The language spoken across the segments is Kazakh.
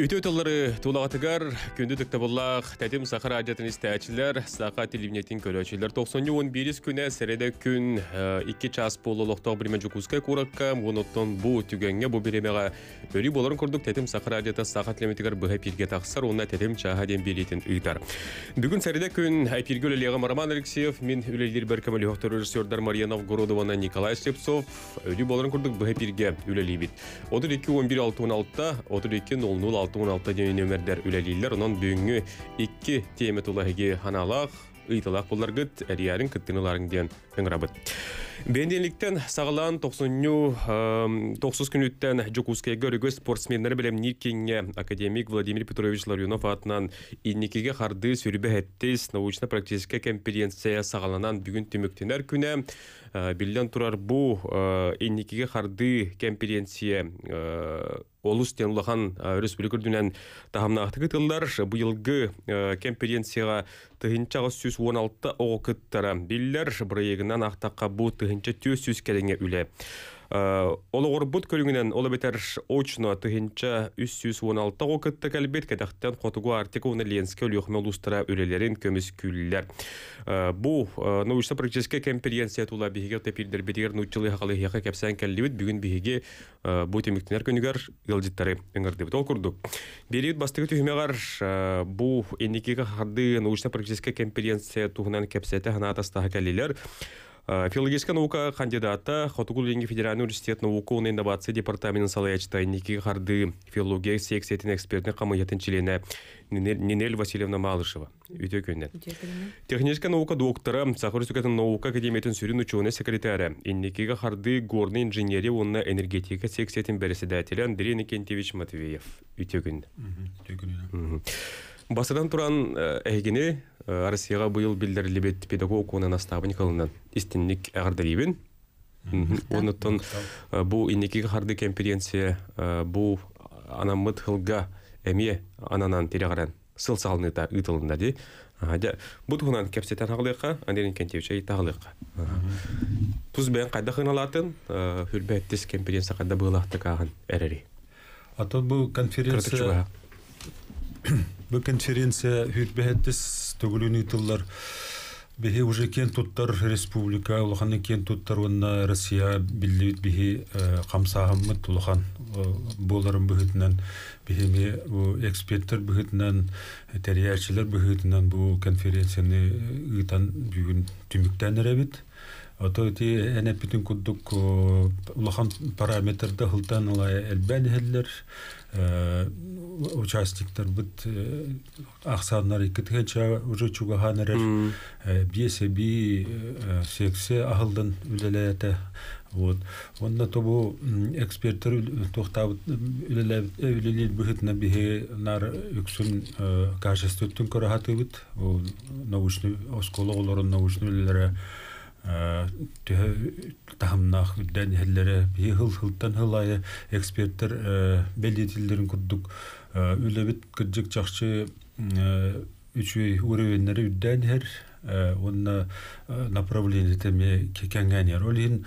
Үтө тыллары тулағатыгар күнді түкті бұллақ тәтім сақыр ажатын істәчілер, сақа күні күн 2 э, час болу лоқтау бірме жүкізге көрікке, бу бұ бу бұ көрдік күн әпірге Роман Алексеев, мен өлелер Николай Шепсов, өрі боларын көрдік бұғы пирге он 32 11 6 16 32 алты 16 дейін өмірдер үләлейлер, онын бүгінгі 2 теме тулағығы ханалақ, ұйтылақ болар гыт, әріярын күн рабыт. Бенденліктен сагылан 90 90 күнүттен жүкуске спортсмендер менен Никинге академик Владимир Петрович Ларионов атынан инникеге харды сүрбі әттес научно практическая конференция сағаланан бүгін түміктенер күні Билден турар бу инникеге харды конференция Олус тен улахан республика дүнен тахамнақты кытылдар бұйылғы конференцияға тыһынчағы сүз 16 оғы биллер бір ақтаққа бұ тұхынша түйөз сүз кәденге үлі. Э, олы орбут көріңінен олы бетер очно түгінші 316 оқытты кәлбет кәдәқтен қотуға артика оны Ленске өліқмел ұстыра өлелерін көміз күлілер. Э, бұл э, научна практическе конференция тула бігеге тепілдер бетер нұтчылы хақалы хияқа кәпсән кәлбет бүгін бігеге бұл теміктінер көнігер ғылдеттары үңірдебіт ол күрдік. Берет бастығы түхімеғар бұл енекеге қарды научна практическе конференция туғынан кәпсәті ғана атастағы кәлелер. Э, филологическая наука кандидата хотугул федеральный университет науку он инновация департамент салаячта ники харды филология сексетин экспертный комитетин члены нинель васильевна малышева үтөкөнен техническа наука доктора, сахар наука академиянын сүрін ученый секретарі инникига харды горный инженерия онна энергетика сексетин председателя андрей никентьевич матвеев Басадан туран э, әйгіне Арасияға э, бұйыл лебет педагог оның наставникалынан истинник әғардалибін. Онытын э, бұл иннекегі қарды конференция бұл анамыт қылға әме ананан терегірін сыл та ұйтылында де. Бұл ғынан кәпсетен ағылыққа, андерін кәнтеуші тағылыққа. Тұз бән қайда қыналатын, хүрбәттес конференция қайда бұғылақты қағын әрірі. А бұл конференция... Бу конференция хүрбеһәттес төгүлүн итыллар. Бихи уже кен туттар республика, улханы кен туттар онна Россия биллибит бихи камсаһаммы тулхан боларын бүһүтнән бихи ми эксперттер бүһүтнән тәриячләр бүһүтнән бу конференцияны ытан бүгін түмүктән рәбит. Ото ти әнә бүтән кудук улхан параметрда хылтан ала Э, участниктер бит э, ахсаннар иккитгенча уже чугаганерер э, биесе би сексе ахылдын үлелете вот онда бу эксперттер тохтабыт үлелеп быхытна бихе нар үксүн качествотун көрөхатыбыт научный оскологолорун научный үлелере тахымнах дән хәлләре бихыл хылтан хылая эксперттер э, белдетилдерин курдук э, үлебит кыджык жакшы э, үчүй уровеньнери дән хер онна направление теме кекенгәнер олин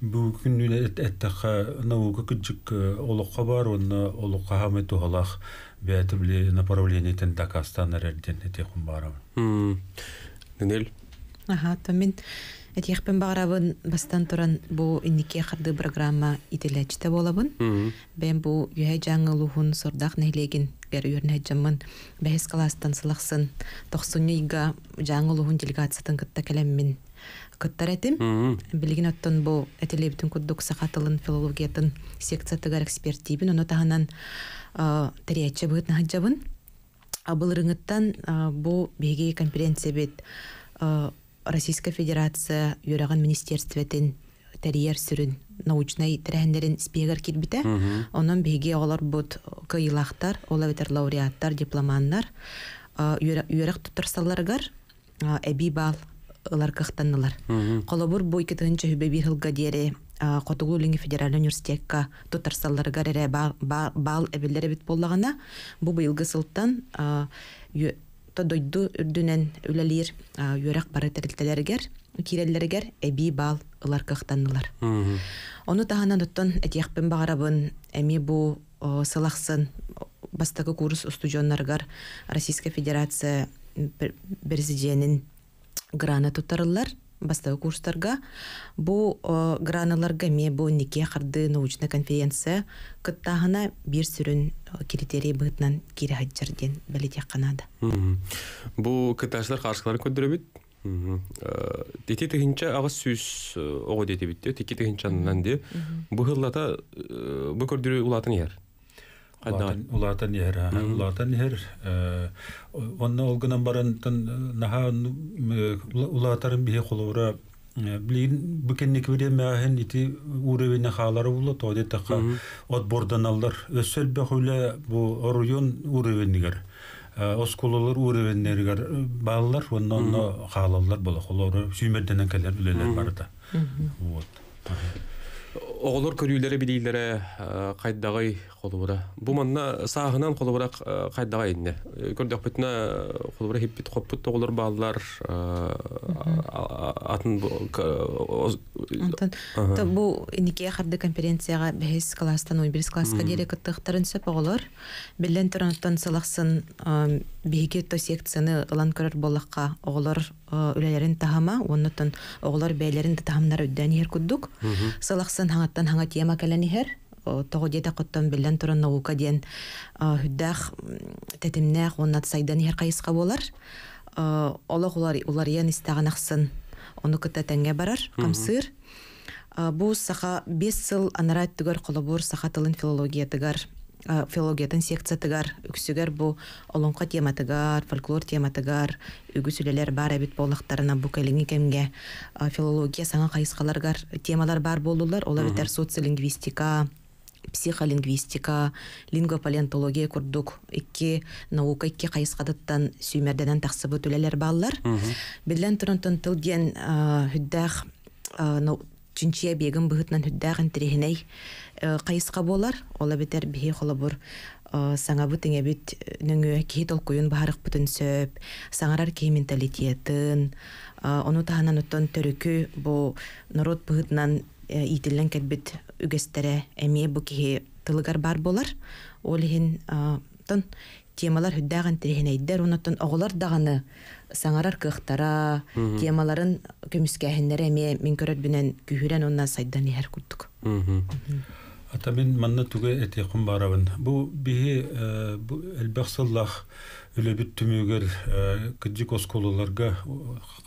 бүгүн күнү эттәха наука кыджык олукка бар онна олукка хамету тухалах бәтемле направление тен дакастан эрден эте хумбарам Гүнел, аха мен Этиэхпен барабын бастан туран бу иннике хырды программа ителечте болабын. Бен бу юхай жаңы лухун сордақ нелегин гер юрне жаммын. Бәхес класстан сылыксын Тоқсуны жаңы лухун делегациятын кытта келеммин. Кыттар этим. Билген оттон бу этелебитин куддук филологиятын секциятыга тыгар эксперт дибин. Оны тағанан тәрәтчі бұғытны бу беге конференция бет Российская Федерация юраган министерствоттен тәриер сүрүн научный тренерин спегер килбитә. Аннан беге алар бут кыйлахтар, алар бит лауреаттар, дипломаннар, юрак тутырсалар гар, әби бал алар кыхтаннылар. Колобур буйкы тынча хөбе бер хылга дире, Котугулин федераль университетка тутырсалар гар, бал эбеллер бит боллагана. Бу буйылгы сылттан тахта дойду үрдүнэн үлэлир юрак бары тэрилтэлэргэр кирэллэргэр эби бал ылар кахтаннылар. Ону тахана дуттон этяхпэн багарабын эми бу сылахсын бастагы курс студентларгар Российская Федерация президентин гранат отарлар. Бастау курстарга бұл э, граналарга ме бу нике қырды научна конференция кыттагына бир сүрін э, критерий бытынан кире хаджар ден белете канада бу кыташлар каршылар көдүрөбүт Дети э, тегенче ағыз сүйіс оғы дети бітті, теки түгінші анынан де, Бұл бұ ұлатын ер. Улаатан улаатан нэр улаатан нэр э онна олгынан баран тан наха улаатарын бихи холора э, Блин, бүкенник бире мәһен ити уревенә халары булды, тоды тақа от бордан алдар. Өсөл бәхүле бу район уревенигер. Э, Оскулалар уревеннергер э, баллар, ондан халалар була. Холары сүймәдән келәр үләләр барда. Вот. Оғылыр көрюлері білейлері қайдағай холубура. Бу манна сагынан холубура кайдага э, инде. Э, Көрдөк бүтүнө холубура э, хиппит атын бу энике харды конференцияга бехис класстан уйбирис класска дирек тыктарын сөп оголор. Билен торонтон сылаксын то секцияны ылан көрөр боллакка оголор үлелерин тахама, оголор бейлерин тахамнар өддәнер күддүк. хаңаттан хаңа тема тоҕодьета құттан беллен туран наука диэн хүддаах тетимнээх оннат сайдан иһэр кайыска олар олох уларыйан оны онукыта барар қамсыр. бу саха бес сыл анара түгөр холобур саха тылын филология тыгар филологиятын секция тыгар үксүгер бу олонко тема фольклор тема үгү сүлелер бар эбит болықтарына бу келиңи кемге филология саңа кайыскаларгар темалар бар болулар, олар битер социолингвистика психолингвистика лингвопалеонтология курдук икки наука икки кайыскадыттан сүймерденен тахсыбы түлелер баалар билен турунтун тылген диен хүддах чинчия бегім быхытнан хүддах э, болар ола бетер бихи холобур саңабы бит нүңү кихи толкуюн баарык бүтүн сөп саңарар кихи менталитетин ону оттон төрүкү бу норот быхытынан э, итиллен кетбит үгәстәре әмие бу ки тылыгар бар булар. Ул хин темалар һиддәгән тирене иддер унатын оглар даганы саңарар кыхтара темаларын көмискә хиннәр әмие мин көрәт бинән күһүрән унна сайдан һәр күттүк. Ата мен манна түгә әйтә кым барабын. Бу би бу әлбәхсәллах бүт түмүгер ә, кыджик осколуларга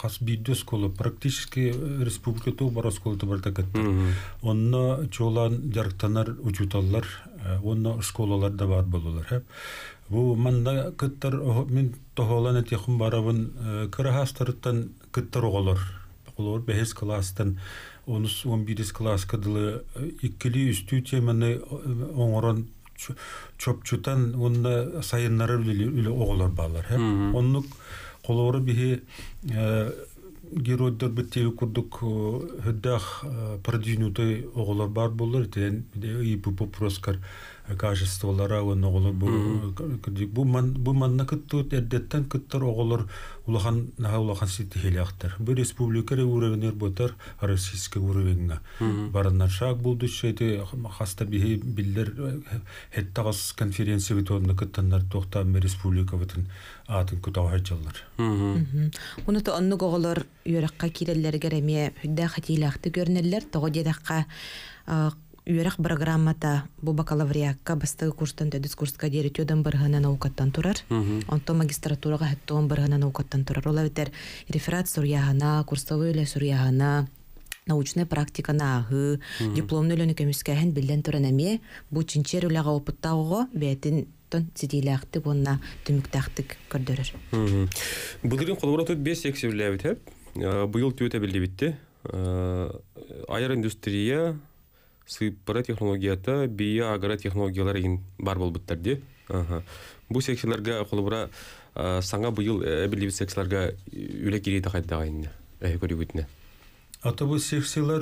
кас бидде осколу практически ә, республика тоо бар осколу бар барда кетти онно чолан жарктанар учуталлар ә, онно школалар да бар болулар хеп бу манда кыттар мен тохолан этихим барабын кырахастырыттан кыттар оголор олор бехес класстан онус он бирис класс кыдылы иккили үстүү теманы оңорон чопчутан онна сайыннары үле оголор баалар хэм оннук колору бихи геройдор беттеби курдук хөддах продюнутой оголор бар болор тен и пупоп проскар качестволары он оголор бу бу манна кыттут эддеттен кыттар оголор улахан наха улахан бу республика уровенер ботар российский уровеньга барына шақ булды шейти хаста бихи биллер хеттагас конференция кыттаннар республика атын оголор үйерах программата бу бакалавриякка бастагы курстан төдүс курска дери төдөн баргана наукаттан турар онто магистратурага хеттон баргана наукаттан турар ола бетер реферат сурьяхана курсовой эле сурьяхана научная практика наагы дипломный лене көмүскәһен билден төрәнәме бу чинчер үләгә опыттауго бәтин тон сидиләхтик онна төмүктәхтик көрдөрөр бүгүн колора тут бес экс үләбит э, быйыл төтә билдебитте э, аэроиндустрия сыйпыры технологията бия агара технологиялар ин бар болбуттарди бұл секцияларға кулубура саңа быйыл эбилибит секцияларга үлек кирейт акайдагайне э, өтіне. Атабу сексилер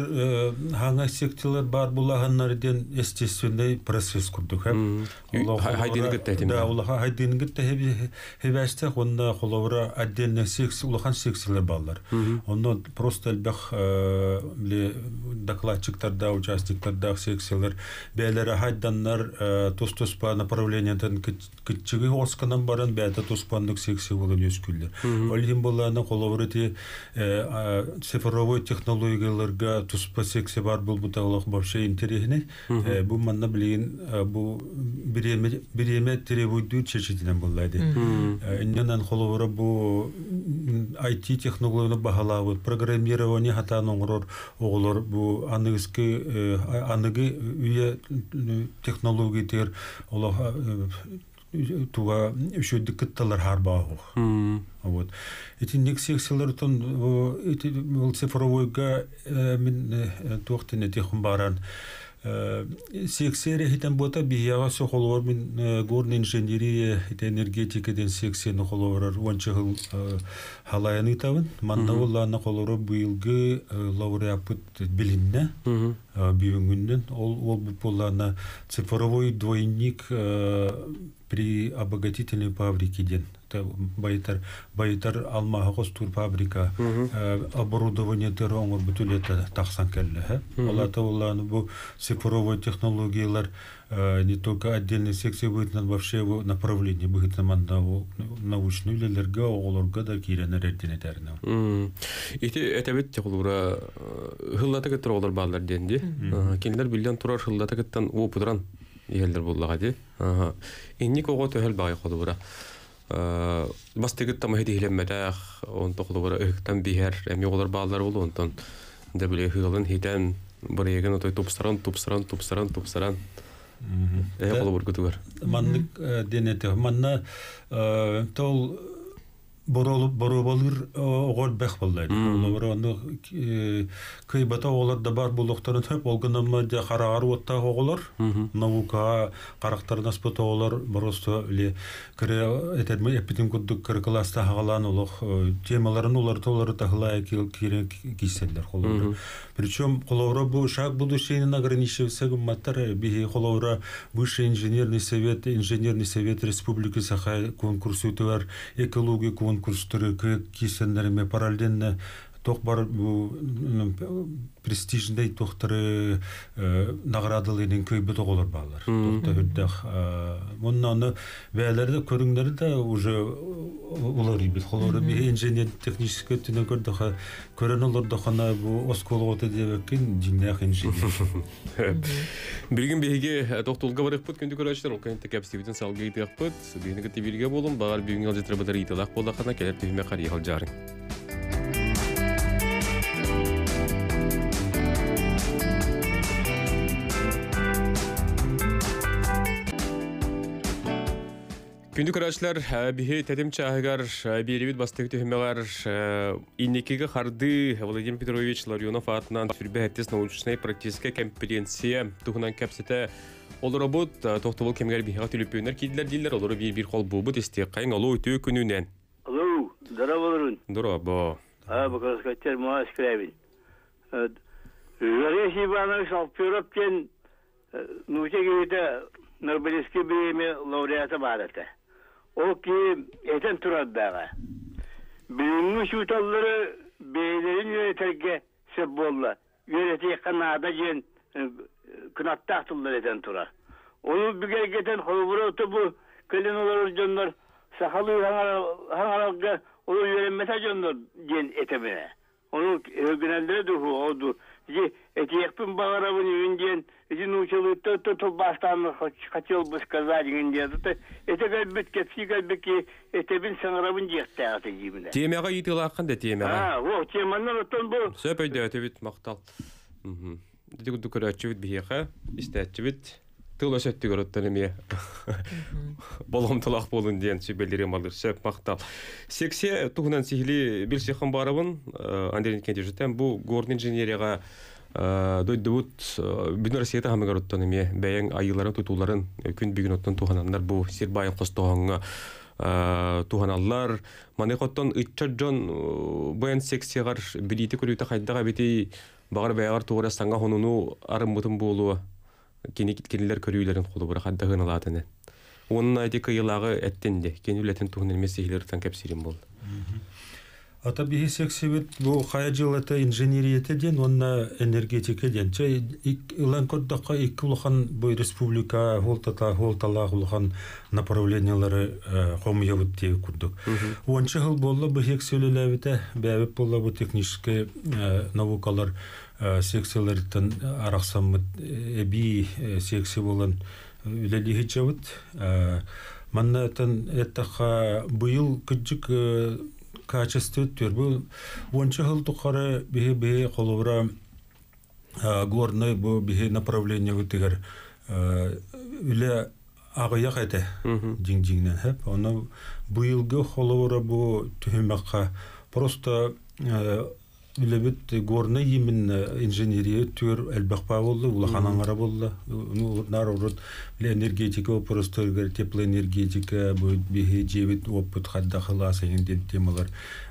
хана сектилер бар булаганнар ден естественный процесс курдук. Хайдин гитте. Да, улаха хайдин гитте хебесте хонда холовра отдельно секс улахан сексилер баллар. Онно просто элбах э, ли докладчиктарда участниктарда сексилер бәләре хайданнар э, тус-туспа направлениедән китчиги осканан баран бәтә туспанлык секси булып үскүлләр. Олин буланы холовра ти э, цифровой технология технологияларга туспа сексе бар бул буталах бавша интересне э, бу манна билин э, бу биреме биреме требуйду чечетинен буллайды э, иннен холовора бу IT технологияны бахалавы программирование хата ноңрор оғлор бу аныгыскы аныгы үйе технология тер туа үшөдді кытталар харбаахух. Вот. Эти нек селер тон эти был мен не баран. Э, сексере хитен бота бияга мен э, горн инженерия э, энергетикаден сексени холорор онча хыл халаяны табын манда на буйылгы лауреапыт билинне ол ол цифровой двойник при обогатительной фабрике ден байтар байтар алмахагыз тур фабрика э, оборудование тер оңор бүтүлете таксан келле алата э. уланы бу цифровой технологиялар э, не только отдельные секция будет на вообще направление будет на научный үлелерге оголорга да киренер эрдин этерине ити этебит тегулура хыллата кетер оголор баалар денди кинилер билден турар хыллата кеттен опудран иелдер буллага дей. Инни кого төһөл бай кодура. Э, бас тегит тамы хеди хилемдәх, он тоглыгыр өктән биһәр, эм йогылар баллар булу онтан. Дә биле хылын хитән бер егене той тупсаран, тупсаран, тупсаран, тупсаран. Э, кодур көтүгәр. Манны дене тө, э, тол боробалыр огор бэх боллар. Лавраны кыйбата олар да бар булуктарын төп олгынамма да харагар отта оголар. Наука карактар наспыта олар просто ле кире этедме эпитим куддук кире класста хагалан олох темаларын олар толары тахлай кире киселдер холор. Причем холора бу шаг будущее ограничивается гумматтар бихи холора высший инженерный совет инженерный совет республики саха конкурс үтәр экология конкурс конкурстары кирек кисендериме параллельно тоқ бар престижный тохтары наградалы деген олар тоқ олар балалар мунна аны бээлерде уже олар бит олар инженер технический да хана бу инженер беге тохтулга күндү көрөчтөр ол жарың Күнді күрәшләр, э, бихи тәтем чагар, э, бирибит бастык төһмәләр, э, иннекеге харды Владимир Петрович Ларионов атынан фирбәһәттес научная практическая компетенция туһунан кәпсәтә Олар бут тохтыбол кемгәр бихи төлөпөннәр кидилер диләр, олар бир бир кол бубут исте кайын алу үтө күнүнән. Алу, дарабаларын. Дарабо. А, бакас кәтер мас крәбин. Жареш Иванович Алпюровтен, ну, тегеде Нобелевский премия лауреата бар это. O ki eten turadı dağa. Bilinmiş utalları beylerin yönetirge sebbolla. Yönetiye kanada jen e, kınatta atılır eten tura. Onu bir gergeten hovura otu bu kelinolar orcanlar sakalı hangaralga onu yönetmese canlar jen etemine. Onu e, günellere duhu oldu. Diye Этекпин бағарабын үйінден, үзін учылықты тұтып бастаны хотел бы сказать үйінден. Эте кәлбет А, бұл. Сөп өйді өте біт мақтал. Болғым тылақ болын дейін сөйбелдері малыр. Сөп мақтал. Сексе тұғынан сихли бір сихан барабын, инженерияға Э, дойдубут э, бүн россияда хамыгар оттон эме бэйэн айыларын тутуларын күн бүгүн оттон тухананнар бу сирбайын костогонга э, туханаллар манек оттон ытчар жон бэн секциягар бидити күлүтэ хайдага бити багар бэягар туура санга хонуну арымбытын кини онун кыйылагы эмес тан Ата бихисек себет бу хая жыл это инженериете ден, онна энергетика ден. Чай илан коддака икки улахан бу республика холтата холталах улахан направлениялары э, хомуябыт тей курдук. Ончы хыл болла бу хек сөйлеләбите, бәбеп болла бу техническе э, наукалар э, секциялардан арақсаммыт эби секция болан үлелихи чабыт. Манна этен эттаха быйыл күджік качество төрбү онча хыл тухары бихи бихи холовра горной бу бихи направление үтигер үле агыяк эте динг жиңнен хэп оны быйылгы холовра бу түһүмәкка просто билебит горны именно инженерия төр әлбақпа болды улаханаңара болды ну нар урут энергетика тепло теплоэнергетика будет беге жебит опыт хадда хыласа деген темалар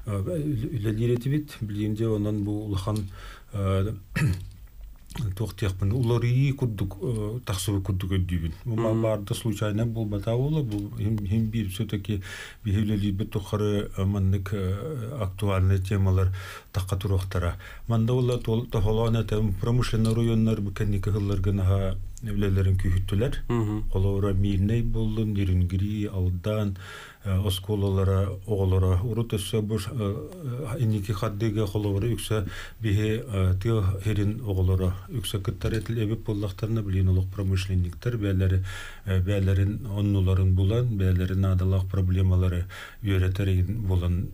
лилетибит ә, билгенде онан бу улахан ә, туохтиахпын уллории курдук тахсыбы курдук өддүбүн бума баарда случайно болбата болу бул хим бир все таки бихилелибе тухары маннык актуальный темалар такка турохтара манда ула тохолоона тем промышленный районнар бекенники гына эвлелерин күйүттүлөр холора миилней болдун ирингири алдан Э, оскололора оголора урутусса бу э, э, иники хаддыга холовора үксә бихе тил хирин оголора үксә кыттар этил эбеп буллахтарына билин олог промышленниктер бәләре бәләрен онноларын булан бәләре надалах проблемалары үрәтерин булан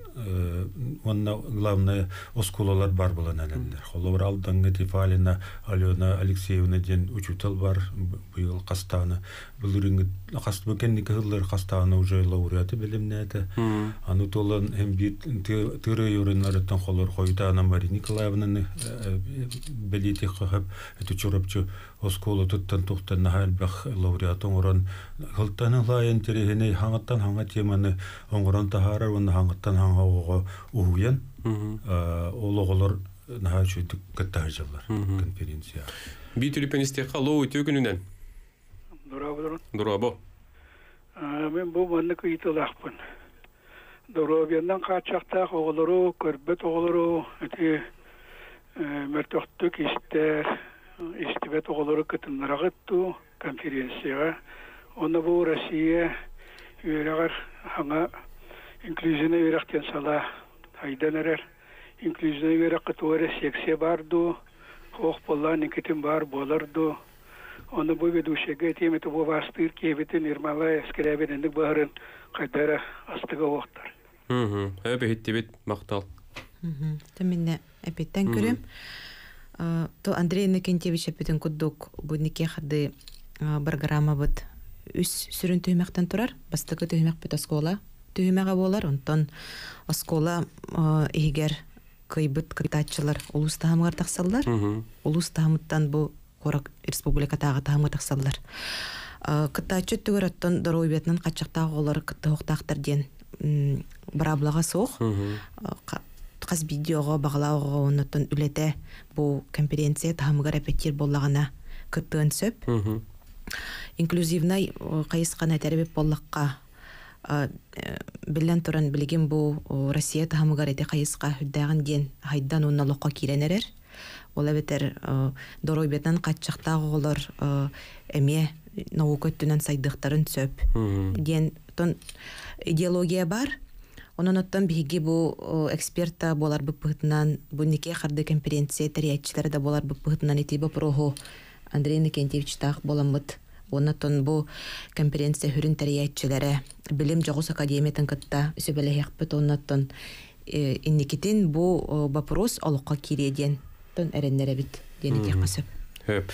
онна главное оскололар бар булан әлендер холовор алдынгы тифалина алёна алексеевна ден учутал бар буйыл кастаны бүлүрүн кастыбы кенники хыллар кастаны уже лауреаты билимнээте анутолан эм бит тыры юрынарыттан холор хойта ана Мария Николаевнаны белити хаб эту чурапчу осколу туттан тухтан нахалбах лауреатын оран хылтаны лайын терехине хаңаттан хаңа теманы оңгоран тахара вон хаңаттан хаңа ого уйен ологолор наха чүтүк каттар жаллар конференция. Битүрипенистеха лоу төгүнүнөн. Дурабо. Дурабо мен бұл манны кыйтылақпын доробияндан қачақтақ оғылыру көрбет оғылыру эти э, мөртөктүк истер истибет оғылыру кытыннарагытту конференцияға оны бұл россия үйрәгәр аңа инклюзивный үйрәктен сала айдан әрәр инклюзивный үйрәк кытуары сексия барду хоқ болла никитин бар болорду Оны бұл ведущеге теметі бұл астыр кебетін ирмала әскерәбенінді бағырын қайдары астыға оқтар. Әбі хетті бет мақтал. Тәмінне әбеттен көрем. То Андрей Никентьевич әбетін күддік бұл неке қады бір грамма бұд. Үс сүрін түймектен тұрар, бастығы түймек бұд аскола түймеға болар, онтан аскола егер кайбыт кытачылар улустамыр тақсалар, улустамыттан бұл Республика республикатагы таамы тахсаллар ә, кытта отчет түгөр оттон дорой бетинен катчактагы олар кытта уктактар диен бараблага соох кас ә, видеого багалаого оннотон үлете бу конференция таамыгар апетир боллагана кыттыын сөп инклюзивнай кайыскана тәрбиеп боллакка ә, билен туран билигин бу россия таамыгар эти кайыска хүддаган диен хайдан уналокко киренерер ол әбетер э, дорой бетнен қатчақта олар э, әме наука өттінен сайдықтарын сөп ден тон идеология бар онон оттан биһиги бу э, эксперта болар быппытынан бу нике харды конференция тәрәтчиләре де болар быппытынан ити Андрей Никентьевич тах боламыт тон бу конференция хүрін тәрәтчиләре билим жогус академиятын кытта сөбелеһәкпет оннотон инникитин бу вопрос олоққа тон эреннер бит дени тяхасып хөп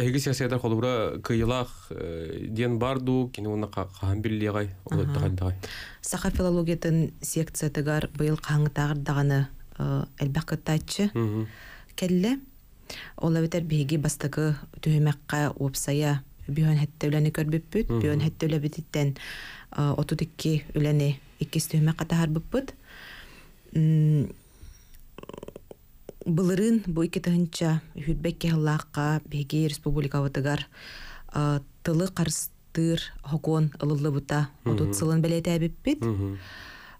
эгис ясада холбура кыйлах э, ден барду кини уна хан биллегай улы тагандай саха филологиятын секция тагар быйыл каңы тагыр даганы э, элбакы тачы келле ола бетер беги бастыгы төһмәккә опсая бүгөн хәтта үләне көрбеп бит бүгөн хәтта э, үлә битен отуд ике үләне ике төһмәккә тагар бит былырын бой кетігінча үйтбек кехаллаққа беге республика ватыгар тылы қарыстыр хокон ылылыбыта бұта отут сылын бәлет әбіппет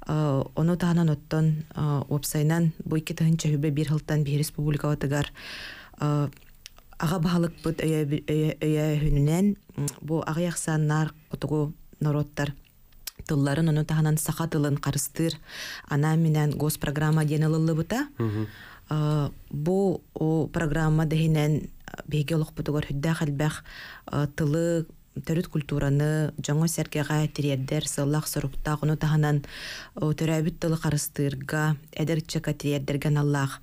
оны тағынан оттон опсайнан бой үбе бір хылтан беге республика ага аға бағалық бу өйә хүнінен бұл народтар тылларын оны тағынан тылын қарыстыр ана менен гос программа бу программа дэһинэн биһиги олохпутугар хүддээх элбэх тылы төрүт культураны жаңы сәркеға тириердер сыллах соруктагыну таһанан төрөбүт тылы карыстыырга эдерчека тириердерген аллах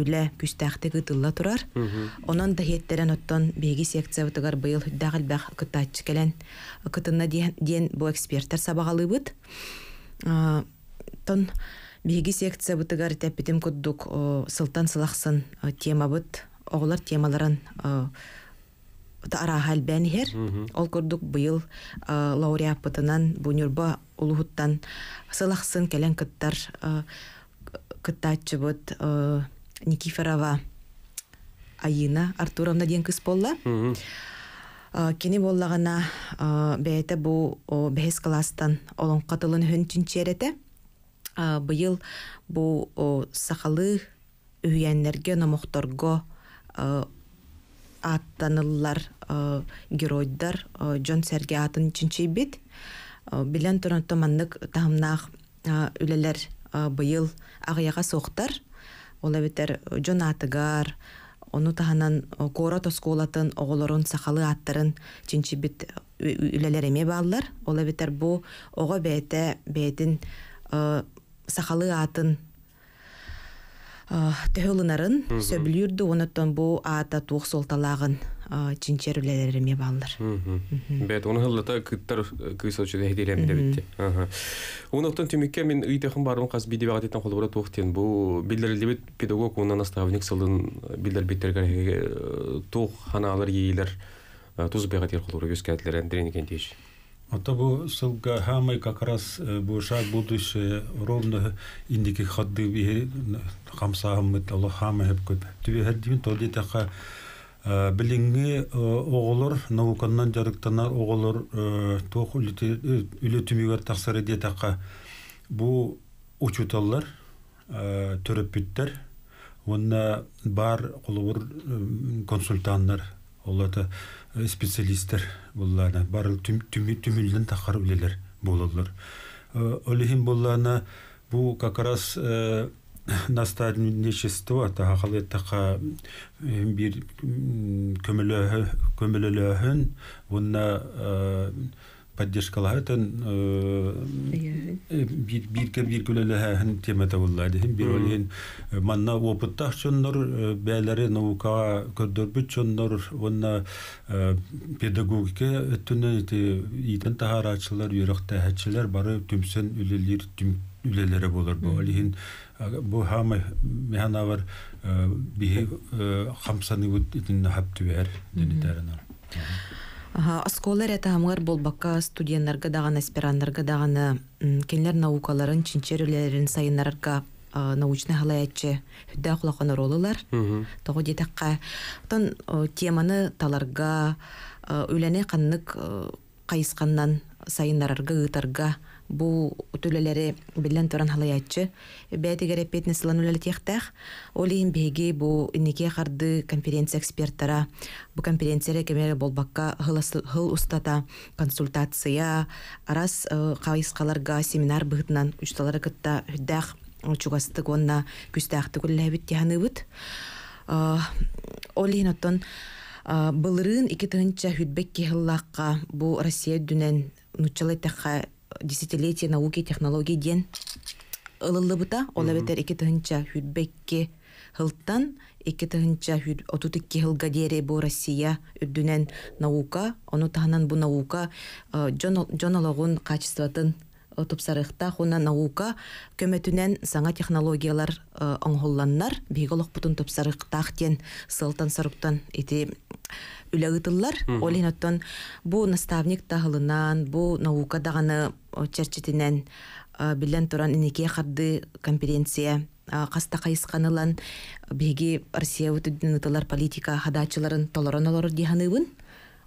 үле күстәхтеги тылла турар онон да оттон биги секция бытыгар быйыл хүддәгел бах кытач келен кытына диэн бу эксперттер сабагалыбыт тон Биги секция бутыга ретеп битим куддук Сылтан Сылахсын тема бут. Оголар темаларын арахал бен хер. Ол куддук быйыл Лаурия Апытынан, Бунирба Улугуттан, Сылахсын, Келен Кыттар, Кыттаччу бут, Никифорова, Айына, Артуровна дзен кис бола. Кени болагана баята бу бихес кластан олон qatilin hönchyn cherete быйыл бу сахалы үйәннәргә номохторго аттаныллар геройдар Джон Сергей атын чинчи бит билән торан томанлык тамнах үләләр быйыл агыяга сохтар ола битер Джон атыгар ону таһанан кора тоскулатын оголорун сахалы аттарын чинчи бит үләләреме баллар ола битер бу ого бәйтә бәйтен сахалы атын э, төһөлынарын сөбүлүрдү онотон бу аата туох солталагын э, чинчер үлелериме баллар. Бет оны хыллата кыттар э, кысочу дехдилем де битти. Уноктон түмүккө мен ыйтыхын барын каз биди багат этен туох туохтен бу билдирилди бит педагог унан наставник сылдын билдир биттерге туох ханалар йейлер туз бегатер холбора көз кәтлер андреникендеш. Ото бу сылга хамай как раз э, бу шаг будущее ровно индики хадды би хамса хаммет Алла хамай хеп көп. Түбе хаддим толи таха э, билинги э, оғолор науканнан жарыктанар оғолор тох үлетүмүгөр таксары де таха бу учуталлар төрөп биттер. Онна бар кулубур консультанттар олады. Э, специалисттер буллана барыл түмүлден тахар билелер бололор. Э, Олехин буллана бу как раз э, наставничество тахалы таха бир көмөлөһөн, бунна поддержкалары тен э, э бир бир күлә лә һәм тема тәвәлла дим бир олен э, манна опытта чөннөр э, бәләре наука көрдөр бит чөннөр вонна педагогика төнне ите итен тахарачлар юрыкта хәчләр бары төмсен үлеләр төм үлелере булыр бу олен бу һәм мәһана бар би хамсаны бит итен хәп түәр дине тәрәнә Осколар әтамғар болбаққа студенттерге дағаны, аспиранларға дағаны, кенлер наукаларын, чинчерілерін сайынларға научный халаячы хүдді құлақаны ролылар. Тоғы детаққа. Отан теманы таларға, өләне қаннық қайысқаннан сайынларға, ұйтарға, бу төлөләре билен туран халаячы бәти гәрәпетне сылан үләле тиектәх олин бу нике харды конференция эксперттара бу конференция кемере болбакка хыл устата консультация арас кайскаларга э, семинар быгытнан учталары кытта хүддәх чугастык онна күстәхты күлләбит тиһаныбыт э, олин оттон э, былырын ике тыгынча хүдбек киһыллакка бу россия дүнен нучалайтаха десятилетие науки и технологий ден ылылыбыта бетер эки тыгынча хүтбекки хылттан эки тыгынча отут икки хылга россия үддүнен наука ону бу наука э, жонологун качествотын тупсарыхта хуна наука көмөтүнен саңа технологиялар э, оңголланнар биголог бутун тупсарыктах тен сылтан соруктан ити үләгытыллар олиноттон бу наставник тагылынан бу наука даганы э, чарчитинен э, билен туран инеке харды конференция каста кайысканылан биги Россия үтүдүн политика хадачыларын толорон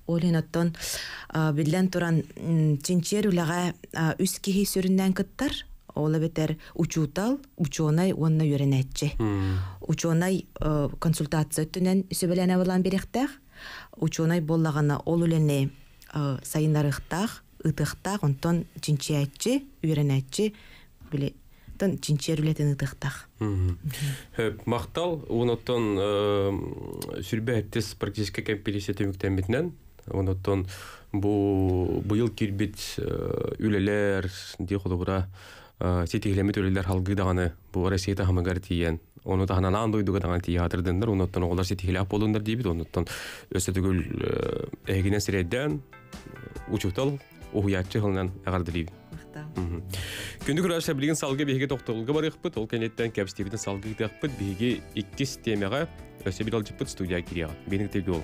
Олин оттон биллән туран чинчер үләға үс кеһи сөрүнән кыттар Олы бетер учутал учонай онна йөрренәтче. Учонай консультация төнән сөбіләнә болан берехтәх Учонай боллағына ол үләне сайындарықтах ытықтақ онтон чинчеәтче йөрренәтче біле тон чинчер үләтен ытыхтах. Хөп э, мақтал унотон э, сүрбәтес практикаға кем пересетүмүктән битнән онотон бу быйыл кирбит э, үлелер ди холугура э, сетихлеме төлелер халгы даганы бу россия хамагар тиен оны таханан аан дойдуга даган тиятырдындар онотон оголар сетихлеп болундар дийбит онотон өсө түгүл эгине сиреден э, учуктал ухуятчы хылынан агардылийбит күндүк раша билген салгы биһиге токтолга барыхпыт ол кенеттен кэпстибитин салгы дыахпыт биһиге иккис темага өсө бир алжыппыт студияга кирия бенигтеги ол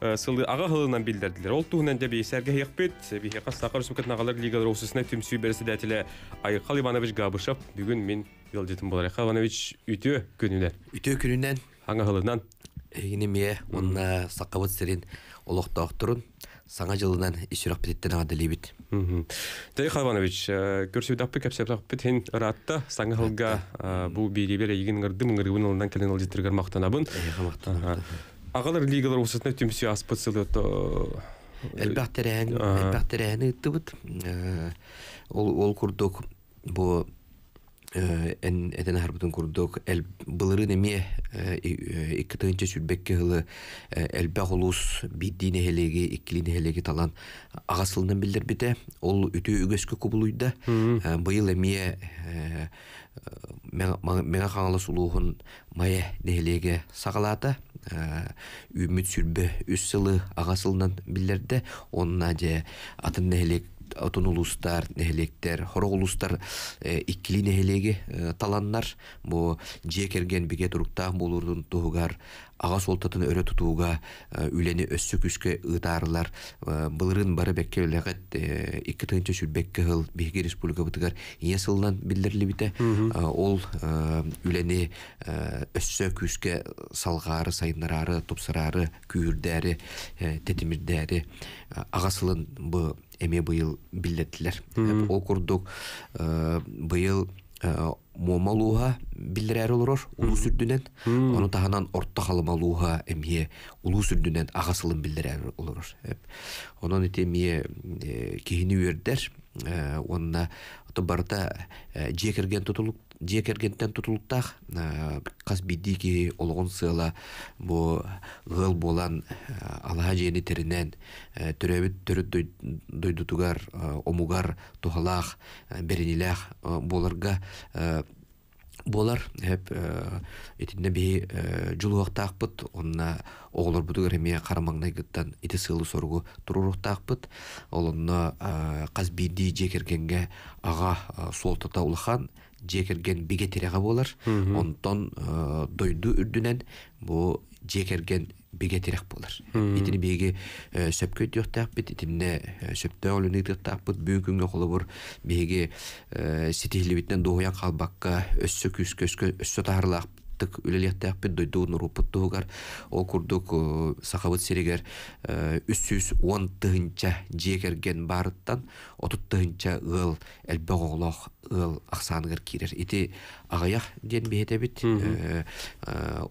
Э, сылы ага хылынан билдердилер. Ол туһунан дәби сәрге якпет, бихе кастакыр сүкет нагалар лига русысына төмсү берседәтеле Айхал Иванович Габышев бүгін мен Елдетим Болар Иванович үтө күнінен Үтө күнінен аңа хылынан Эйне мие онна сакавыт серин олоқтақ тұрын саңа жылынан исүрақ бітеттен ағады лебет. Дәй Халванович, э, көрсеуді аппы кәпсеп тақ бітен ұратта саңа ғылға э, бұл бейдебер егін ғырды мұңырғын ұлынан кәлін ұлдеттіргір мақтанабын. Ағалар лигалар осытына түмсі аспыцылы то... Әлбәхтерән, әлбәхтерән ыттыбыт. Ол, ол күрдік бұ... Э, эн этен харбытын күрдік. Әл бұлырын әме э, э, иккітігінші сүрбекке ғылы әлбәқ ұлыс биддіне хелеге, иккіліне хелеге талан ағасылынан білдір біте. Ол үті үгескі күбілуйда. Бұйыл әме мега хаңалы сулуғын майы дехелеге сағалата э, үміт сүрбі үс сылы ағасылынан білдерді Оның же атын нелек отун улустар нэһилектер хорог улустар иккили нэһилеги таланнар бу жие керген биге турукта болурдун тугар ага солтатын өрө тутууга үлени өссү күскө ыытаарылар былырын бары бекке үлегет икки тыынчы сүрбекке хыл биги республика бытыгар иесылынан билдирлибите ол үлени өссө күскө салгаары сайынарары тупсарары күүрдээри тетимирдээри агасылын бу эме быйыл биллеттилер э, ол курдук э, быйыл э, момалууха биллерээр олорор улуу сүрдүнен ону таханан орто халымалууха эмие улуу сүрдүнен агасылын биллерээр олорор онон ити эмие кихини үердер онна барыта жекерген тутулуп дие кергентен тутулуктах э, кас биддики олгон сыла бу ыл болан э, алаа жени теринен э, төрөбүт төрүт дойдутугар омугар тухалаах беринилях боларга болар эп итинне бии жулуактаакпыт онна оголор бутугер эме карамаңнайгыттан ити сыылы соргу туруруктаакпыт олонно каз бийди жекергенге ага суолтата улахан жекерген бигетереға болар онтон э, дойду үрдүнен бу жекерген бигетерек болар итини биги э, сөпкө диоктааппыт итинне э, сөптө олуны диоктааппыт бүгүнгө колубур биги ситихилибиттен дууян калбакка өссө күскөскө өссө таарылаак аттык үлелеттәк бит дойду нурупут тугар ол курдук э, сахабыт серегер э, үсүс он тыгынча жекерген барыттан отут тыгынча ыл элбе оглох ыл аксаныгер кирер ити агаяк ден бехете бит э,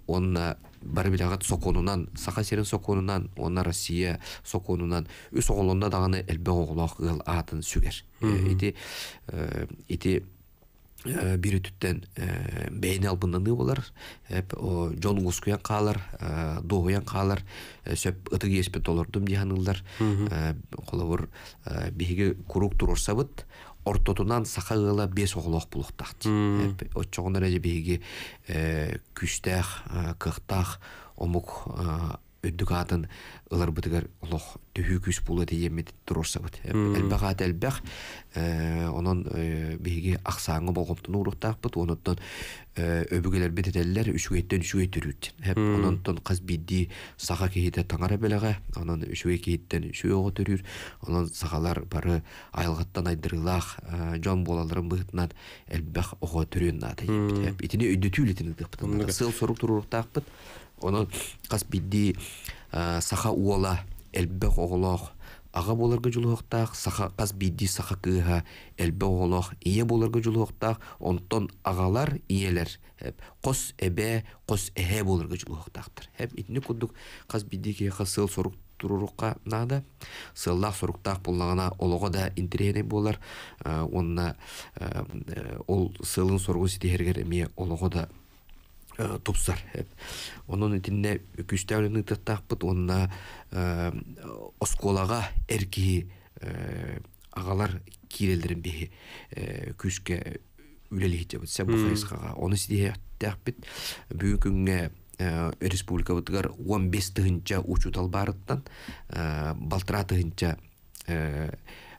онна барбилағат соконунан саха серин соконунан онна россия соконунан үс оголонна даганы элбе оглох ыл атын сүгер ити ити Э, бири түттен э, бейне албынданы болар жолуңуз куян каалар э, дооян каалар сөп ытык еспе толордум диханылдар колобур биһиги курук турурсабыт ортотунан сака ыла бес оголох булуктахт отчогондар эже биһиги күчтах кыктах омук өйдік атын ылар бұтыгар лох түхі күс бұлы дей емеді тұрорсабыт. Әлбәқ аты әлбәқ, бейге ақсаңы болғымтын ұрықтақ бұт, өбігелер бететелілер үшігеттен үшігеттер үттен. Онынтан қаз бидді саға таңара белеге сағалар бары айылғаттан айдырлақ жон болаларын Сыл Оның қас бидди саха уола элбэх оголох Аға боларга жулуоктаах саха кас бидди саха кыыха элбе оголох ие боларга жулуоктаах онтон агалар иелер кос э, эбе кос эхе боларга жулуоктаахтар эп итни кудук кас бидди киэха сыл сорук турурукка наада сыллаах соруктаах буллагана олого да интирени болар онна э, э, ол сылын соругу ситиһергер ме олого да Э, тупсар. Онон итинне күстәүлене тыттакпыт, онна э, осколага эрки э, агалар кирелдерин беһи күшкә үлелихте бит сәбу хайсхага. Оны сидә тәхбит бүгенге республика бутгар 15 тыгынча учутал барыттан балтыра тыгынча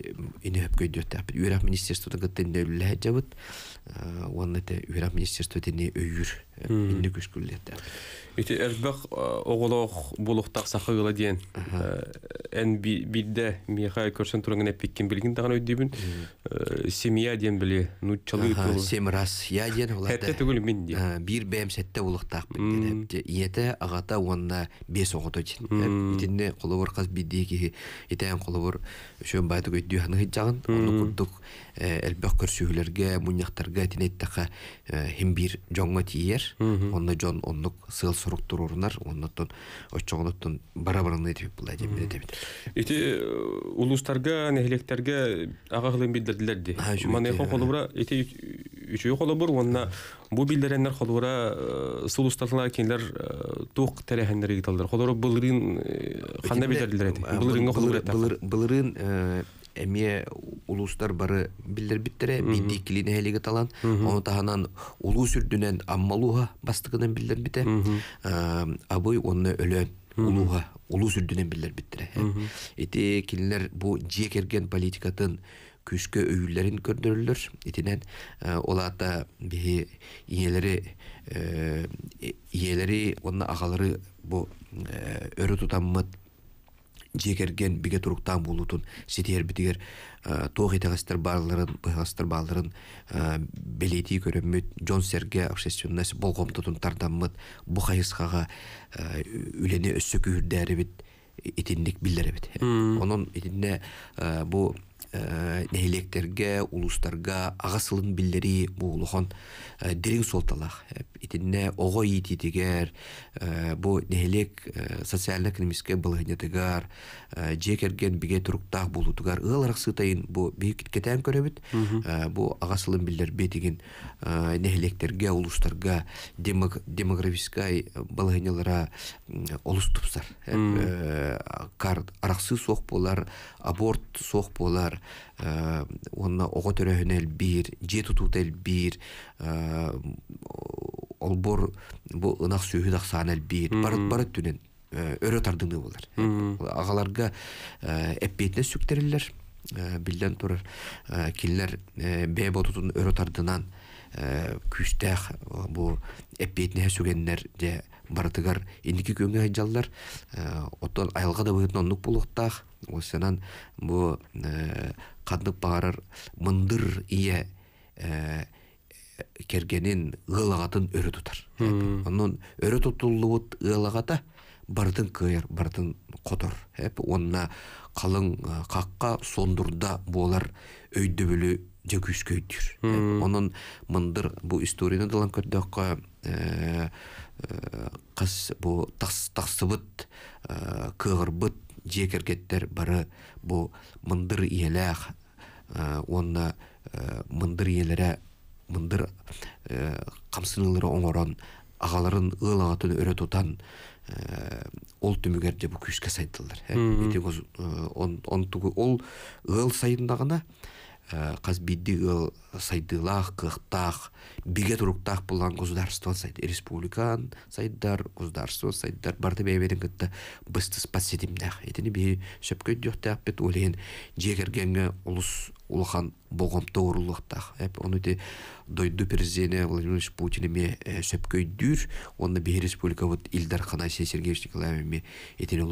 Э, ине хөп көйдө тап үрәп министерство тагыттен дәллә җабыт онны те үрәп министерство тене өйүр инде күшкүлләт ити эрбек оголох булуктак сахыла диен эн бидде михаил көрсен турган кем билгин тагын өйдибин семья диен биле ну чалы раз я диен улар хәтта түгел мин ди бир бәмсәттә булуктак бит диен агата ванна бес огото диен итинне кулыбыр кыз биддеги итән кулыбыр шөн байтык дүйәһәне хиджагын оны курдук э, элбөх көрсүһүлерге муньяктарга тинеттаха химбир э, жоңго тиер онно җон оннук сыл сурук турурунар оннотон оччогоноттон бара бараны деп була деп деп ити улустарга нехлектерге ага хылын билдирдилерди манайхо колубура ити үчөй колубур онна бу билдиреннер колубура сыл устарлар кинлер тук терехендерге талдыр колубура былырын кандай билдирдилер эти былырынга колубура былырын эми улустар бары билдер бидди килине хелиге талан ону таханан улуу сүрдүнен аммалууга бастыгынан бите э, абый онны өлөн улууга улуу сүрдүнен биттере э, ити килинер бу жие керген политикатын күшкө өйүллерин көрдөрүлөр итинен э, олата бии ийелери ийелери онна агалары бу өрү тутаммыт жегерген биге туруктан булутун ситер битигер ә, тох итегастер барларын быгастер бааларын ә, белети көрөммүт жон серге общественность болгомтутун тардаммыт бу хайыскага ә, үлени өссө күүрдәрибит итинник билдеребит онун итинне бу нәйлектерге, э, улустарга агасылын биллери булухон э, дерин солталах. Э, итинне ого ититигер, бу нәйлек социаль экономикә же жекерген биге туруктак булутугар ыларак сытайын бу бик кетен көрөбүт. Бу агасылын биллер бетигин делектерге улустарга демографискай булгынылара олус Кар араксы соқ болар, аборт соқ болар, онна оғы төрөһүн элбиир жие тутут элбиир олбор бу ынак сүүһүн аксаан элбиир барат барат түнен өрө тардыңы болар агаларга эппетине сүктериллер билден турар кинилер бээ ботутун өрө тардынан күстэх бу эппетине сүгеннер же барытыгар инники көңге айжаллар э, оттон айылга да быытын оннук булуктаах осенан бу э, кандык баарар мындыр ие э, кергенин ыалагатын өрө тутар онун өрө тутуллубут ыалагата бардын кыйыр бардын котор эп онна калың какка сондурда болар өйдөбүлү жөгүскөйдүр онун мындыр бу историяны далан көрдөккө қыз бұл тас тақсыбыт ә, кығырбыт жекергеттер бары бұл мындыр иеләх оны ә, мындыр иелере мындыр ә, қамсынылары оңорон ағаларын ылағатын өрө тутан ол түмүгерде бұл күшке күйіске он ол ұл сайындағына, қазбидді э, ол сайдылақ қықтақ биге туруктах болған государство сайд республикан сайдар государство сайдар барда бәйбеден спас быстыс пассетимдах этини би сөпкө дөхтах бет өлейін жегергенге ұлыс улхан богом тоорулуктах әп оны де дойду президент Владимир Ильич Путин ме э, дүр оны бе республика вот Илдар Ханасия Сергеевич Николаевич ме этини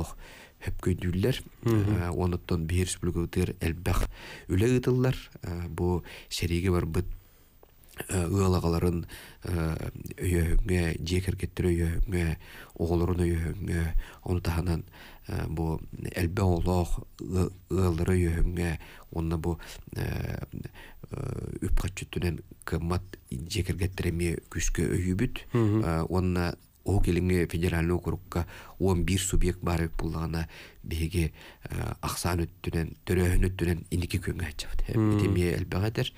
хөп көйдүллер э, онуттон бир бүлгөтер элбэх үле ыдыллар э, бу сериге барбыт быт э, ыалагаларын өйөһүңө жекергеттер өйөһүңө оголорун өйөһүңө онутаханан бу элбе олох ыалдары өйөһүңө онна бу үпкачүттүнен кыммат жекергеттереми күскө өйүбүт онна ол келіңе федеральный округка он бир субъект бар бұлдағына беге э, ақсан өттінен төрөһүн өттінен иники көңгі айтчабыт э, битеме элбегетер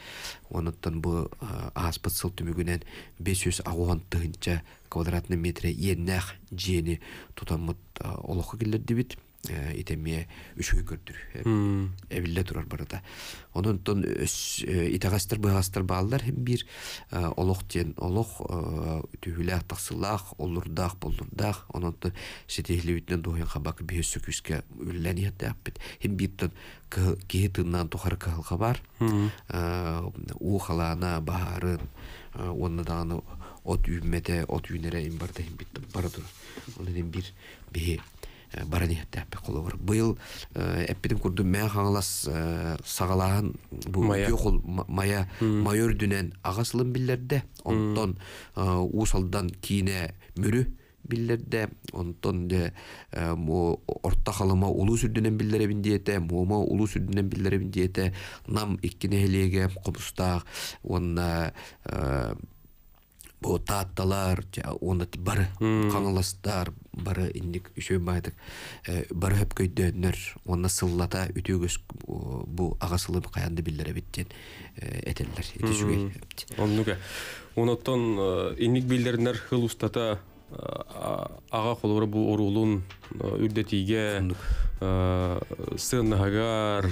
онуттан бу э, ааспыт сыл түмүгүнен 500 жүз агуан тыгынча квадратный метре жиені жени тутаммыт олоху келдердибит итемме үш көрдүр эбилле турар барыта онунтон итагастыр хем бир олох тен олох түһүлээх таксылаах олурдаах болурдаах онунтон сетихлибитинен дуһуян хабак биөссү күскэ үллэниэттэаппит хем бииттон киһи тыыннаан тухар бар уухалаана баарын от от бир Э, барани тәппе қолы Бұл әппеден э, күрді мәң қаңылас э, сағалаған бұл ел мая майор дүнен ағасылын билерде онтон усалдан кейіне мүрі билерде онтон де орта қалыма улу сүрдінен биллері біндиеті, мома улуу сүрдінен биллері нам иккіне хелеге, қомыстақ, онна бу оны бір қаңыластар бір индик үшеу байдык хөп э, көйдөнөр оны сыллата үтүгөс бу агасылы каянды биллере биттен этеллер этишүгей онуга онотон э, индик билдернер хыл устата аға холора бу орулун сын сыннагар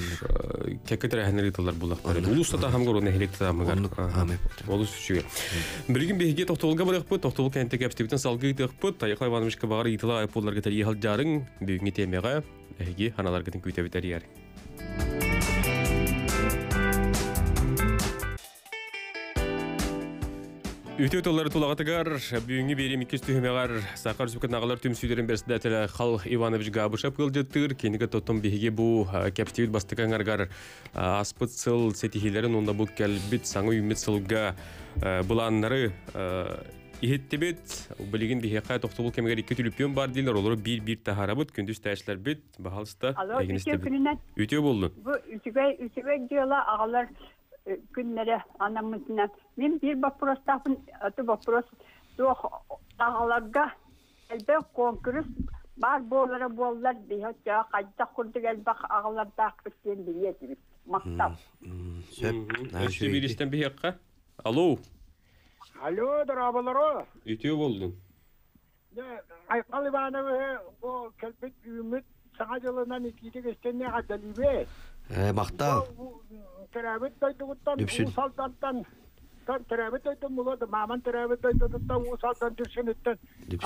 кекетер талар булак бар улуста та хамгор не хелит беге жарың бүгүнкү темага эги Үтө толары тулагатыгар, бүгүнгү берим 200 түһмөгөр Сакар Сүкөт нагалар түм сүйлөрүн берсиндә теле Хал Иванович Габышев кылдыктыр, кенеге тотом биге бу кептивит бастыкаңаргар аспыцыл сетихилерин онда бу кел бит саңы үмитсылга буланнары Ихеттебет, билигин бихека тоқтубул кемегер икки түлүппен бар дилер, олар бир-бир тахара бут, күндүз тәшләр бит, бахалыста, әгенестебет. Үтө болду. Бу үтөгәй, үтөгәй диала ағалар күннәре анамызна. мен бир вопрос тапын, аты вопрос. Дух тағаларга әлбә конкурс бар болары болар бия ча кайта курдык әлбә агалар тақпыстен бия дибит. Мактап. Сөп. Өстү биристен биякка. Алло. Алло, дарабаларо. Үтү болдун. Айкал Иванов, о, келпит үмүт саңа жылынан итидик эстенне гадалибе бақта тірәбіт дойдығыттан бұл салданттан тірәбіт дойдым болады маман тірәбіт дойдығыттан бұл салдан дүрсеніттен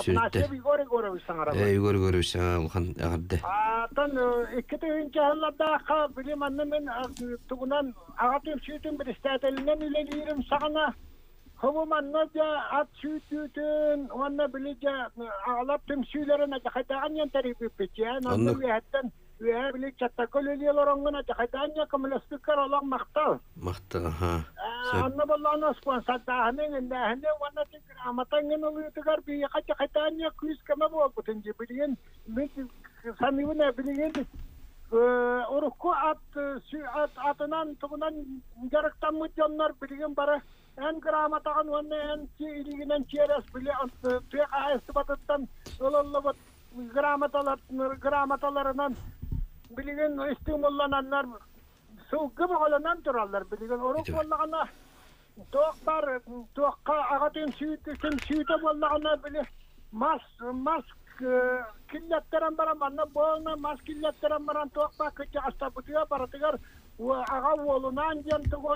апнасып игоры көрөбүз саңара э игоры көрөбүз улхан агарды атан эки тыгынчы алларда ака билим анны мен тугунан ага бір ат онна біле жа Вәһә биле чаттакол элиялар оңгына тахайтанья камластыкар алан мактал. Мактал, ха. Анна боллана спон саттахнын индаһне ванна тикер аматангын улытыгар бие кача кайтанья күз кема болбутын же билген. Мен саныбына билген Орукку ат ат атынан тугунан жарыктан мыдяннар билген бара. Эн грамотаган ванна эн тилигинен черес биле ат тыга айсыбатыттан ололлобот грамоталар грамоталарынан билиген истиң боллан аннар суугга боголонан тураллар билиген орук боллагана токтар токка агатын сүйүтүсүн сүйүтө боллагана били мас мас киллеттерен баран анна болна мас киллеттерен баран токпа кычы астабытыга баратыгар ага волунан диен туго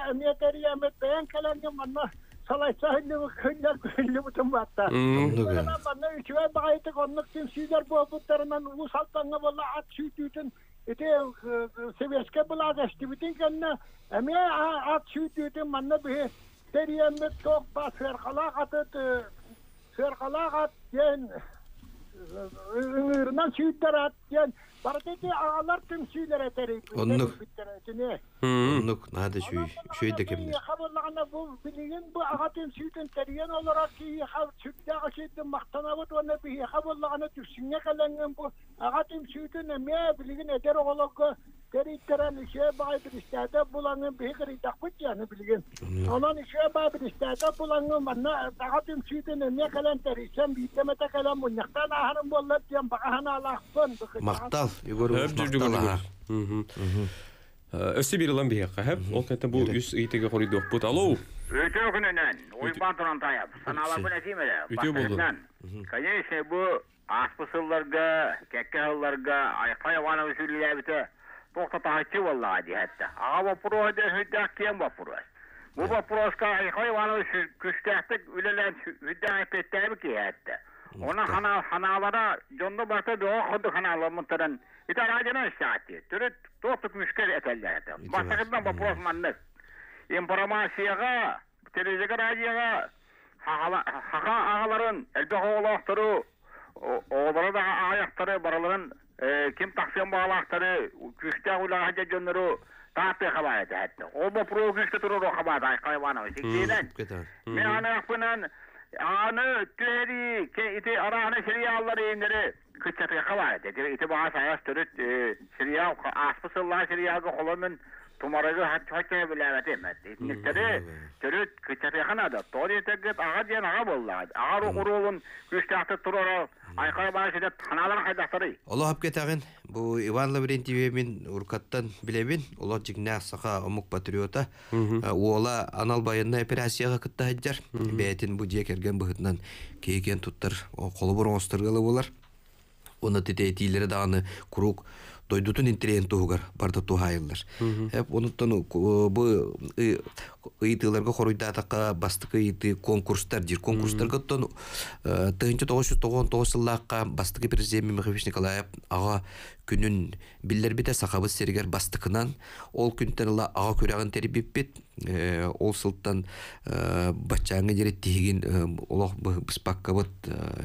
келенген батта ат ite eh, seveske bulagasti bitin kanna amiya at şütü de manna bihe teriye mi çok bas ferkalak atı ferkalak at yen ıngırından eh, eh, şütler at yen Бардыды алар төмсүйләр әтәрей. Оннук. Оннук нады шүй. Шүй декемне. Хабарлағана бұл білген бұл аға төмсүйден тәрген оларақ ки хаб сүтті бұл аға әтер Keritteren işe baydır istede bulanın bir kırıda kutyanı bilgin. Anan işe baydır istede манна bana dağıtım sütünü ne kalan terişen biteme de kalan bu Өсі қағып, ол кәтті бұл үс үйтеге бұт алу. Өте өкінінен, тұран Конечно, бұл аспысылларға, кәкке айқай ғана өсірілі әбіті, تحتي والله دي حتى ها وفروه ده هداك كيم وفروه مو وفروه كاعي خوي وانا كشتحتك ولا لا هداك تتابكي حتى ona hana hanalara jonda barta doğu kudu hanalar muhtaran. İtar acına işareti. Türü dostluk müşkül eteller. Başakından vapros manlık. İmparamasyaya, televizyon radyoya, haka ağaların elbe oğlu oğları da ayakları baraların ким тахсен баалаахтары күхтәх улаахаджа жоннору тааппе хабаата хатта оба про күшкө турору хабаата айкайбанабы сикдиилен мен аны акпынан аны түэри ке ити арааны сериаллар эңгери кыччатыга хабаата ити төрөт tumaraju hakkaya bilavet emetti. Hmm. Nittede törü kıçatı yakın adı. Doğru yetekip ağa diyen ağa bolladı. Hmm. Ağa ruhurulun güçtahtı tururu. Hmm. Aykara bana şeyde tanalar haydahtırı. Allah hapke tağın. Bu urkattan Allah saka patriota. anal Дойдутун интрент тугар, барда ту хайындар. Хәп бу ыйытыыларга хоруйдаатака бастыкы ыйыты конкурстар дир конкурстарга оттон э, тыгынчы тогуз жүз тогуон тогуз сыллаакка бастыкы президент михаил николаев ага күнүн биллербите сахабыз сергер бастыкынан ол күнтен ыла ага көрагын тербиппит э, ол сылттан э, баччаңы дере тигин олох быспаккабыт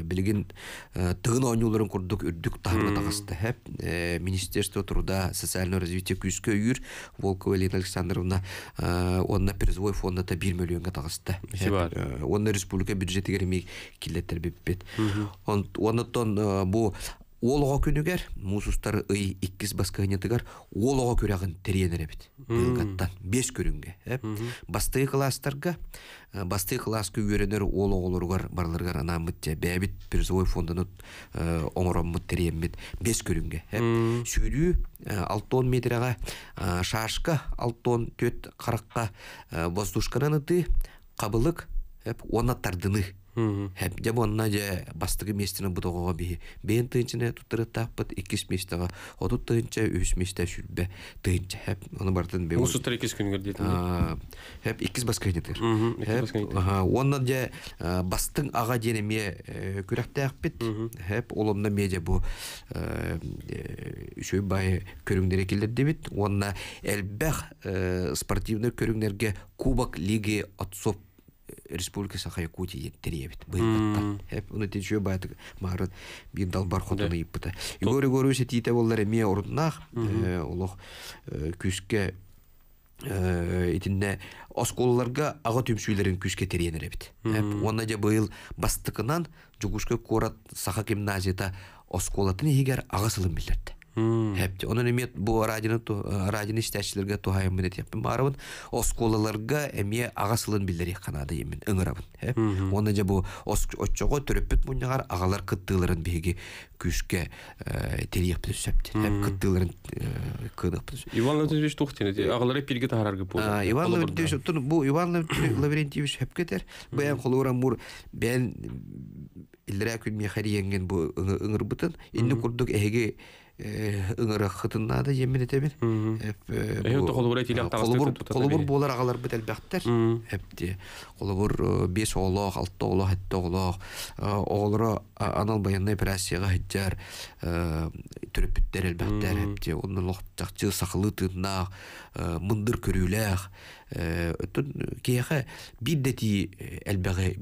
билигин тыгын оюларын курдук үрдүк тагына тагасты министерство труда социального развития күйскө үйүр волкова елена александровна онна ой фонда та бир миллионга таҕыста э, Оны республика бюджетигеремей киллеттер биппит онтон э, бу олого күнігер мусустар ый иккис баскыгынетыгар олого күрәгын теренеребит былгаттан бес көрүнгө бастыгы класстарга ә, бастыгы класс күгөрөнөр ологолоргар барларга анамыт же бэбит призовой фондуну ә, оңоромбут териеммит бес э сүйрүү ә, метр метрага шашка он төт каракка воздушканын ыты кабылык аттардыны Хәбдә бонна же бастыгы местене бутогога би. Бен туттыры таппыт шүлбе. хәп бартын бе. Усу тәр 2 көнгә Хәп 2 басқа дитер. ага онна же бастың ага дене күрәктә хәп. Хәп олонда же бу э, э, үшөй бай көрүңдер келдер дибит. Онна әлбәх э, спортивны кубок лиги отцов республика э, саха якутия теребит быйбатта оны тече бат марын бир далбар хотуну иппыта игор игорюсе тиите боллар эме ордунах олох күскө итинне осколларга ага түмсүйлерин күскө теренеребит Онда же быйыл бастыгынан жугушка корат саха гимназияда осколатын эгер ага сылым билет Хәпте. Онын имет бу радио иштечилерге истәчләргә тухайым мен дип. Барыбын осколаларга эме агасылын билдири канады емен ыңырабын. Хәп. Онда же бу отчого төрөпүт муннагар агалар кыттыларын биги күшкә телеп төшөпт. Хәп кыттыларын кыдып. Иван Лаврентьевич тухтын ди. Агалар пирге тарар гып. Иван Лаврентьевич тун бу Иван Лаврентьевич хәп кетер. Бәян кулурам мур бән илдерә күн мехариенген бу ыңырбытын. Инди курдук эһеге ыңырах хытыннаады еммен этебир колубур болар агалар бит элбэхтер эпти колубур э, бес олох алты олох этте олох э, оголоро анал баянной операцияга хиджар э, төрөпүттер элбэхтер эпти онун лохтакчы мындыр көрүүлээх тун киэхэ биддети элбэгэ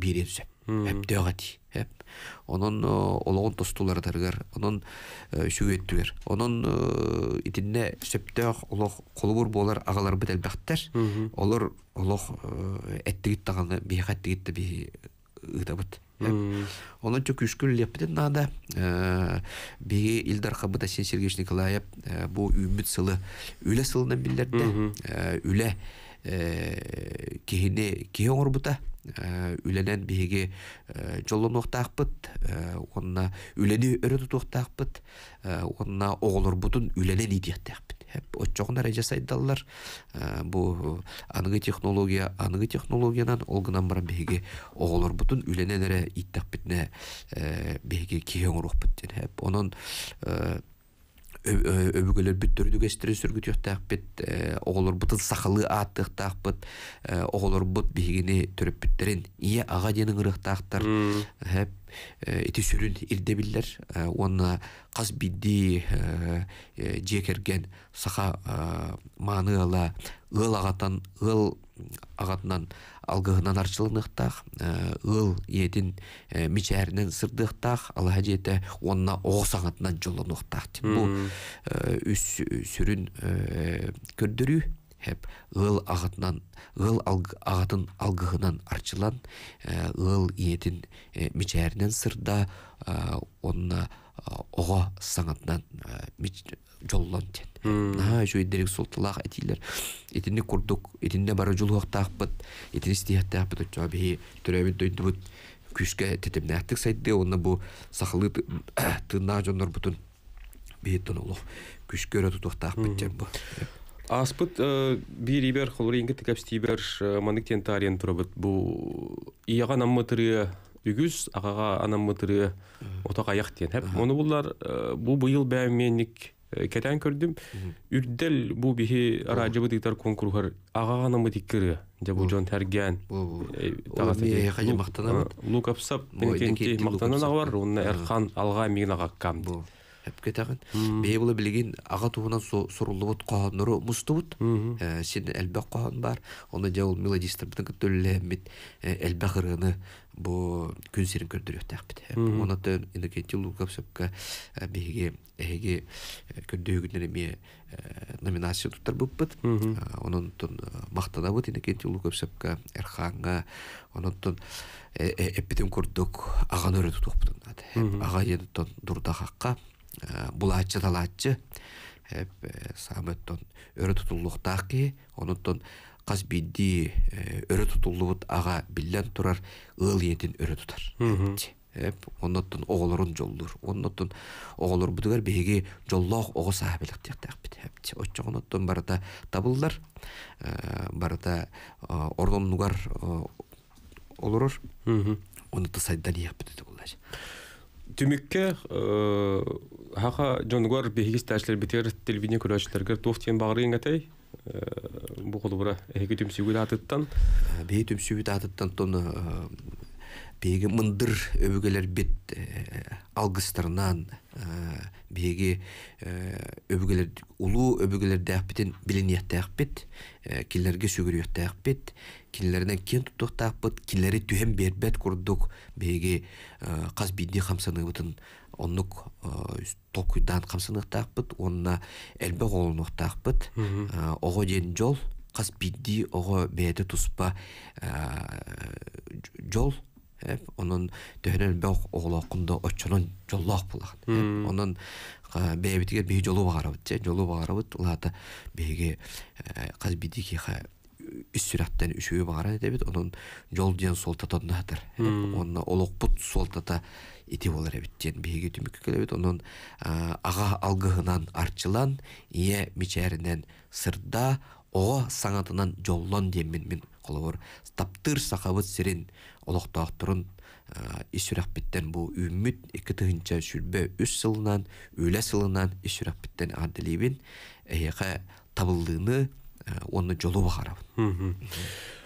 онон олоғын тостулары тарыгар онон сүйеттүгер онон итинне сөптөөх олох колубур болар агалар бит элбактар олор олох эттигит таганы биха эттигит да би ыдабыт Онан чөк үшкүл леппетен нада беге Илдар Хабыта Сен Сергеевич Николаев бу үмүт сылы үле сылынан билдерде үле кехине кеһе оңорбута Э, үләнән биһиги э, жолонуктаакпыт э, онна үләни өрө тутуктаакпыт онына оғылыр бұдын үләнен идиэттеакпыт хэп отчоғын әрәжа жасайдалар, бу аныңы технология аныңы технологиянан олғынан бұрын биһиги оғылыр бүтін үләнен әрі иттеакпитне биһиги киһең урухпыт ден хэп өбүгөлөр бүт төрдүгестири сүргүтүктаакпыт оголор бутын сахалы ааттыктаакпыт оголор бут бигини бүттерин ие ага дени ырыктаактар хэп ити сүрүн ирде биллер уонна каз бидди жекерген саха мааны ыл агатан ыл ағатынан алғығынан арчылынықтақ э, ыл едін э, мичәрінен сырдықтақ ал жете онна оғыс ағатынан жолынықтақ бұл э, үс сүрін көрдіру Хеп ыл ағатынан ыл ағатын алғығынан арчылан ыл етін мичәрінен сырда онна Ә, оға саңатынан ә, жоллон тен наа жойдерек султылаах этилер этинне курдук этинне бара жулуактаахпыт этини стихаттаахпыт оччоо бии төрөбүт дойдубут күшке тетемнээттик сайды онна бу сахылы тыынаа жоннор бутун бии тонолох күшке өрө тутуктаахпыт тем бу Аспыт ә, бир ибер холуринге тикапстибер манык тентариен турабыт бу ияга наммытыры үгүс ағаға анам мытыры отока аяк тиен бұл муну буллар бу быйыл бээменник бұл көрдүм үрдел бу бихи радио диктар ага же бу жон терген лукапсап мактанан бар эпке тагын бее була билигин ага туунан сурулубут кохоннору мустубут ә, син элбек кохон бар оны жа ул мелодистербитин кыттөллеэммит элбек ырыны бу күн сирин көрдүрөттэкбит онаты инокентий лукавсепка ә, биги эги ә, көрдөгүнүн эми номинация туттар буппыт онун тун мактанабыт инокентий лукавсепка эрханга онуттун эппитин курдук аган өрө тутукпутун ага ен дурдахакка Э, булаатчы талаатчы э, саамыттон өрө тутуллуктаак ки онуттон кас бидди э, өрө тутуллубут ага биллен турар ыыл иэтин өрө тутар онноттон оголорун жолдур онноттон оголор бутугар биһиги жоллоох ого саабиликтиактаакбит оччоонноттон барата табыллар барата орноннугар олорор онутта сайдан иякбит булар Түмікке хаха жонгор бехигис ташлер битер телевидение көрөчтергер туфтен багырын гатей э, бу кулбура эги түмсүгү атыттан ә, бей түмсүгү атыттан тону э, беги мындыр өбүгелер бит э, алгыстырынан беги өбүгелер улуу өбүгелер дээхбитин билинет дээхбит киллерге сүгүрүет дээхбит киллеринен кен туттук тааппыт киллери түһем бербет курдук беги каз бидди хамсаныбытын оннук тол куйдан камсыныктаакпыт онна элбек олунуктаакпыт ә, ого ден жол кас бидди ого бээде туспа ә, жол ә, онон төһөнөн бөк оголокунда очонон жоллоох булаган онон бээбитигер бии жолу багарабыт же жолу багарабыт лаата бээге каз бидикиха үс сүраттен үшүбү багара дебит онон жол диэн солтата оннаатыр онна олокпут солтата ити болар эбиттен биһиги түмүккө келебит онун ага алгыгынан арчылан ие мичээринен сырда ого саңатынан жоллон демин мин колобор таптыр сахабыт сирин олохтоохторун исүрахпиттен бу үмүт эки тыгынча сүрбө үс сылынан үлө сылынан исүрахпиттен ардилибин эйеха табылдыны онны жолу бахарабын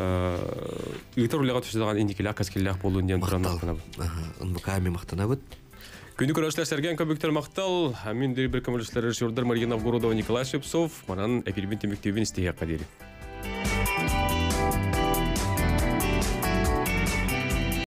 ыйтар улага түшүдаган индикилак каскиллак болуунен туран мактанабыт ынбками мактанабыт күнү көрөшләшергән көбүктер мактал мин дир бір көмөлөшләр николай шепсов манан эфирбин істеге истея кадири